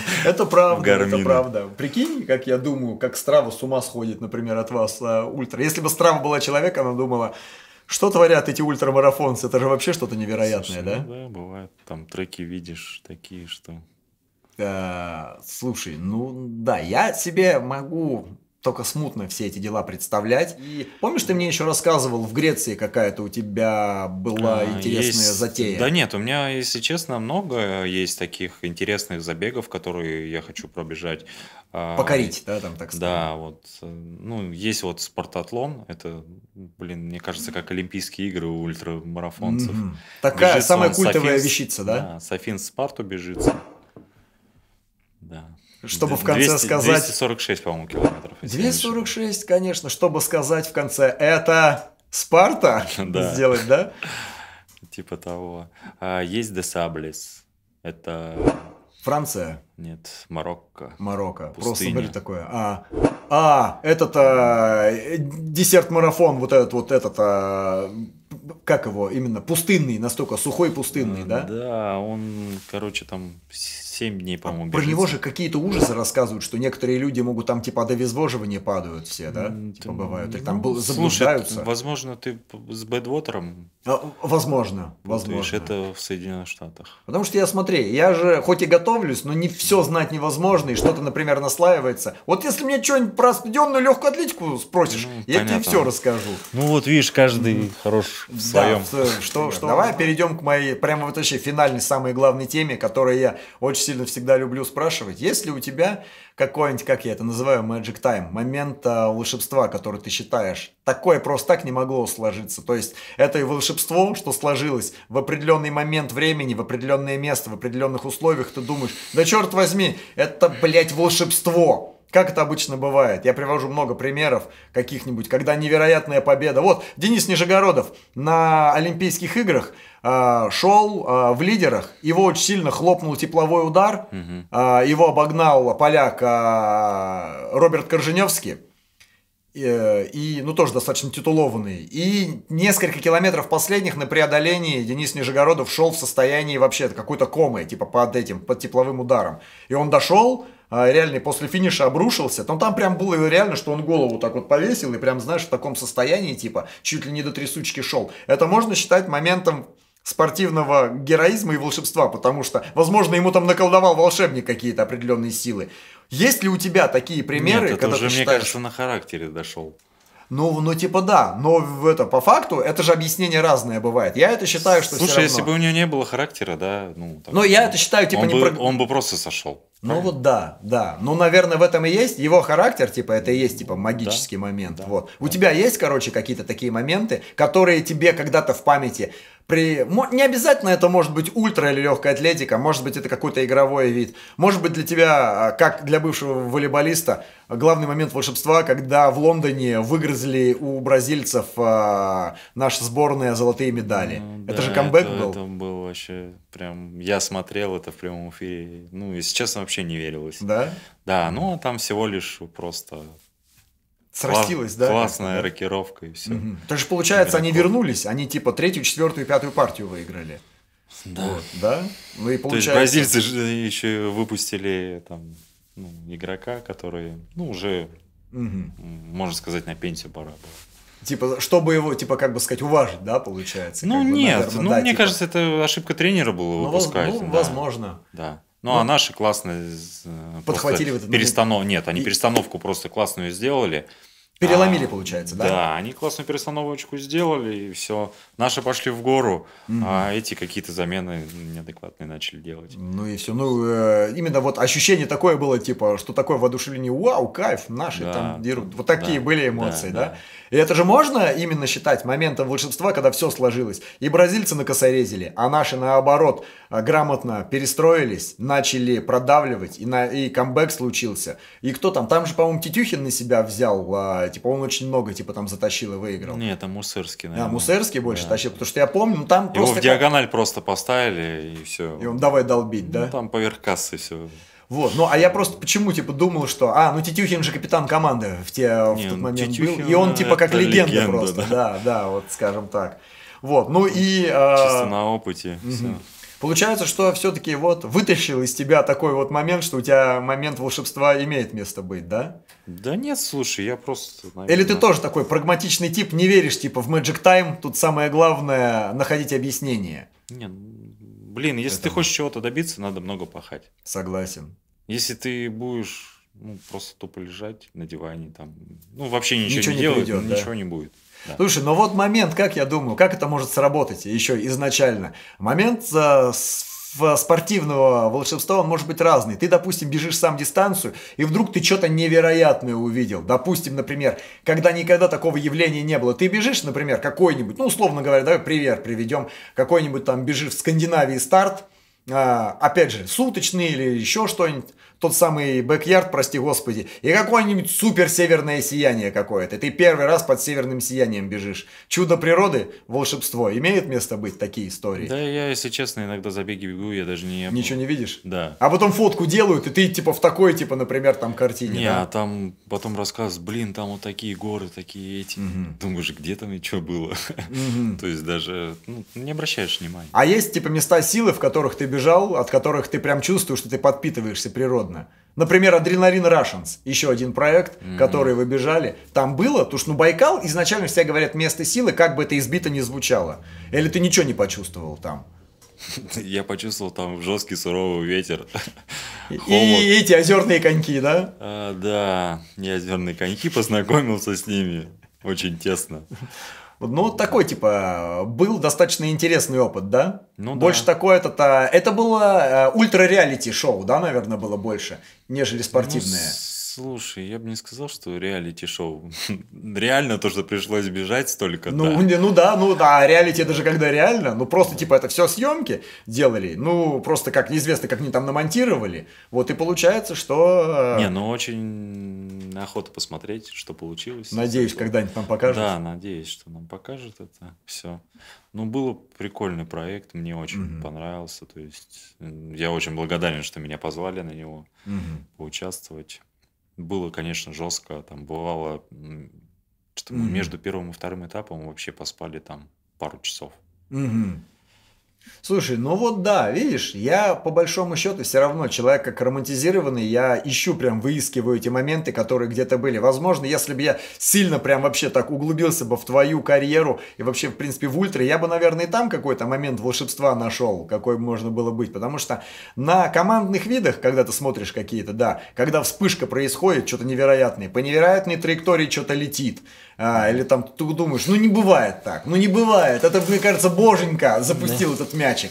Это правда, это правда. Прикинь, как я думаю, как Страва с ума сходит, например, от вас, э, ультра. Если бы Страва была человеком, она думала, что творят эти ультрамарафонцы? Это же вообще что-то невероятное, да? Ну да, бывает. Там треки видишь такие, что... Э, слушай, ну да, я себе могу только смутно все эти дела представлять. И помнишь, ты мне еще рассказывал, в Греции какая-то у тебя была а, интересная есть... затея? Да нет, у меня, если честно, много есть таких интересных забегов, которые я хочу пробежать. А, Покорить, а, да, там так сказать. Да, вот. Э, ну, есть вот спартатлон, это, блин, мне кажется, как Олимпийские игры у ультрамарафонцев. Mm-hmm. Такая бежится самая культовая Софин... вещица, да? Да, Софин Спарту бежится. Да. Чтобы в конце 200, сказать... 246, по-моему, километров. 246, конечно, чтобы сказать в конце, это Спарта да. сделать, да? Типа того. А есть Десаблис. Это... Франция. Нет, Марокко. Марокко. Пустыня. Просто смотри такое. А, а этот а, десерт-марафон, вот этот вот этот... А, как его именно пустынный настолько сухой пустынный а, да да он короче там 7 дней, а по-моему, Про него же какие-то ужасы рассказывают, что некоторые люди могут там типа до обезвоживания падают все, да? Ты, типа бывают. Или ну, там заблуждаются. возможно, ты с Бэдвотером? А, возможно, ну, возможно. это в Соединенных Штатах. Потому что я, смотри, я же хоть и готовлюсь, но не все знать невозможно, и что-то, например, наслаивается. Вот если мне что-нибудь про стадионную легкую атлетику спросишь, ну, я тебе все расскажу. Ну вот видишь, каждый mm. хорош в своем. Да, что, что, Давай перейдем к моей, прямо вот вообще финальной, самой главной теме, которой я очень сильно всегда люблю спрашивать, есть ли у тебя какой-нибудь, как я это называю, magic time, момент а, волшебства, который ты считаешь, такое просто так не могло сложиться. То есть это и волшебство, что сложилось в определенный момент времени, в определенное место, в определенных условиях, ты думаешь, да черт возьми, это, блядь, волшебство. Как это обычно бывает? Я привожу много примеров каких-нибудь, когда невероятная победа. Вот Денис Нижегородов на Олимпийских играх э, шел э, в лидерах, его очень сильно хлопнул тепловой удар, э, его обогнал поляк э, Роберт Корженевский. Э, и, ну, тоже достаточно титулованный. И несколько километров последних на преодолении Денис Нижегородов шел в состоянии вообще какой-то комы, типа под этим, под тепловым ударом. И он дошел, а, реально после финиша обрушился, но там прям было реально, что он голову так вот повесил и прям, знаешь, в таком состоянии, типа, чуть ли не до трясучки шел. Это можно считать моментом спортивного героизма и волшебства, потому что, возможно, ему там наколдовал волшебник какие-то определенные силы. Есть ли у тебя такие примеры? Нет, это когда уже, ты считаешь... мне кажется, на характере дошел. Ну, ну, типа да, но это по факту, это же объяснение разное бывает. Я это считаю, что Слушай, равно... если бы у него не было характера, да, ну... Так, но я это считаю, типа... Он, не бы, про... он бы просто сошел. Ну вот да, да. Ну, наверное, в этом и есть его характер, типа, это и есть, типа, магический да, момент. Да, вот. Да. У тебя есть, короче, какие-то такие моменты, которые тебе когда-то в памяти при... Не обязательно это может быть ультра или легкая атлетика, может быть это какой-то игровой вид. Может быть для тебя, а, как для бывшего волейболиста, главный момент волшебства, когда в Лондоне выгрызли у бразильцев э, а, наша сборная золотые медали. Ну, это да, же камбэк это, был. Это был вообще прям... Я смотрел это в прямом эфире. Ну, если честно, вообще не верилось. Да? Да, ну а там всего лишь просто Срастилось, да? Классная рокировка и все. Угу. То есть, получается, они вернулись, они типа третью, четвертую, пятую партию выиграли. Да. да? Ну и получается... То есть бразильцы же еще выпустили там ну, игрока, который, ну, уже, можно сказать, на пенсию пора был. Типа, чтобы его, типа, как бы сказать, уважить, да, получается? Ну, нет, бы, наверное, ну, да, мне типа... кажется, это ошибка тренера была ну, выпускать. Ну, да. возможно. Да. Ну, ну, а наши классно э, э, подхватили в этот перестанов... Нет, они и... перестановку просто классную сделали. Переломили, а, получается, да? Да, они классную перестановочку сделали, и все. Наши пошли в гору, угу. а эти какие-то замены неадекватные начали делать. Ну и все. Ну, э, именно вот ощущение такое было, типа, что такое воодушевление, вау, кайф, наши да, там дерут. Вот такие да, были эмоции, да, да? да? И это же можно именно считать моментом волшебства, когда все сложилось. И бразильцы накосорезили, а наши, наоборот, Э, грамотно перестроились, начали продавливать, и, на, и камбэк случился. И кто там? Там же, по-моему, Тетюхин на себя взял, а, типа он очень много типа там затащил и выиграл. Нет, там Мусырский, а, наверное. Да, Мусырский больше да. тащил, потому что я помню, ну, там Его просто... в диагональ как... просто поставили, и все. И он давай долбить, да? Ну, там поверх кассы все. Вот, ну а я просто почему типа думал, что, а, ну Тетюхин же капитан команды в, те, Не, в тот ну, момент Тетюхин, был, и он типа как легенда, легенда просто, да. да, да, вот скажем так. Вот, ну и... Э... Чисто на опыте. Угу. Все. Получается, что все-таки вот вытащил из тебя такой вот момент, что у тебя момент волшебства имеет место быть, да? Да нет, слушай, я просто... Наверное... Или ты тоже такой прагматичный тип, не веришь типа в Magic Time, тут самое главное находить объяснение. Нет, блин, если Этому. ты хочешь чего-то добиться, надо много пахать. Согласен. Если ты будешь ну, просто тупо лежать на диване там, ну вообще ничего, ничего не, не делать, придет, ну, ничего да? не будет. Да. Слушай, но ну вот момент, как я думаю, как это может сработать еще изначально? Момент э, с спортивного волшебства он может быть разный. Ты, допустим, бежишь сам дистанцию, и вдруг ты что-то невероятное увидел. Допустим, например, когда никогда такого явления не было. Ты бежишь, например, какой-нибудь, ну, условно говоря, давай пример приведем, какой-нибудь там бежишь в Скандинавии старт, а, опять же, суточный или еще что-нибудь, тот самый бэк прости господи, и какое-нибудь супер северное сияние какое-то. Ты первый раз под северным сиянием бежишь. Чудо природы, волшебство. Имеет место быть такие истории? Да, я, если честно, иногда забеги бегу, я даже не... Ничего не видишь? Да. А потом фотку делают, и ты типа в такой, типа, например, там картине. Не, да? а там потом рассказ, блин, там вот такие горы, такие эти. Угу. Думаешь, где там и что было? Угу. То есть даже ну, не обращаешь внимания. А есть типа места силы, в которых ты бежал, от которых ты прям чувствуешь, что ты подпитываешься природой? ежегодно. Например, Адреналин Russians, еще один проект, mm-hmm. который вы бежали. Там было, потому что ну, Байкал изначально все говорят место силы, как бы это избито не звучало. Или ты ничего не почувствовал там? Я почувствовал там жесткий суровый ветер. И, эти озерные коньки, да? А, да, не озерные коньки, познакомился с ними очень тесно. Ну, такой, типа, был достаточно интересный опыт, да? Ну, да. больше такое это-то... А, это было э, ультра-реалити шоу, да, наверное, было больше, нежели спортивное. Ну, Слушай, я бы не сказал, что реалити-шоу. реально то, что пришлось бежать столько. Ну, да. Не, ну да, ну да, а реалити это же когда реально. Ну просто типа это все съемки делали. Ну просто как неизвестно, как они там намонтировали. Вот и получается, что... Э, не, ну очень охота посмотреть, что получилось. Надеюсь, когда-нибудь нам покажут. Да, надеюсь, что нам покажут это все. Ну, был прикольный проект, мне очень угу. понравился. То есть я очень благодарен, что меня позвали на него угу. поучаствовать было, конечно, жестко. Там бывало, что мы mm-hmm. между первым и вторым этапом вообще поспали там пару часов. Mm-hmm. Слушай, ну вот да, видишь, я по большому счету все равно человек как романтизированный, я ищу прям, выискиваю эти моменты, которые где-то были. Возможно, если бы я сильно прям вообще так углубился бы в твою карьеру и вообще, в принципе, в ультре, я бы, наверное, и там какой-то момент волшебства нашел, какой можно было быть. Потому что на командных видах, когда ты смотришь какие-то, да, когда вспышка происходит, что-то невероятное, по невероятной траектории что-то летит. А, или там ты думаешь, ну не бывает так, ну не бывает. Это, мне кажется, боженька запустил этот мячик.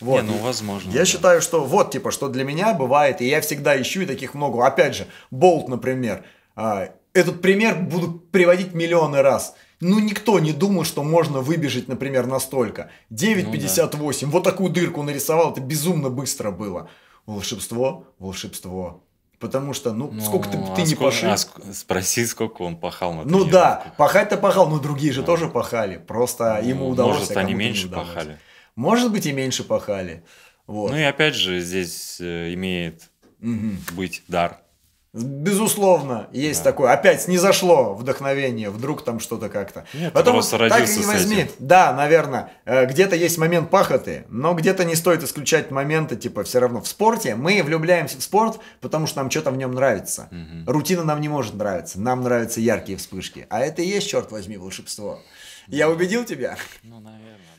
Вот. Не, ну, возможно. Я да. считаю, что вот, типа, что для меня бывает, и я всегда ищу, и таких много. Опять же, Болт, например. А, этот пример буду приводить миллионы раз. Ну, никто не думал, что можно выбежать, например, настолько. 9.58, ну, да. вот такую дырку нарисовал, это безумно быстро было. Волшебство, волшебство. Потому что, ну, ну сколько ты, а ты не сколько, пошил. А, спроси, сколько он пахал на Ну да, пахать-то пахал, но другие же а. тоже пахали. Просто ну, ему удалось. Может, а они меньше пахали. Может быть, и меньше пахали. Вот. Ну и опять же, здесь э, имеет угу. быть дар. Безусловно, есть да. такое. Опять не зашло вдохновение, вдруг там что-то как-то. Нет, Потом просто вот, так и не возьми. Этим. Да, наверное, э, где-то есть момент пахоты, но где-то не стоит исключать моменты, типа, все равно в спорте. Мы влюбляемся в спорт, потому что нам что-то в нем нравится. Угу. Рутина нам не может нравиться, нам нравятся яркие вспышки. А это и есть, черт возьми, волшебство. Я убедил тебя? Ну, наверное.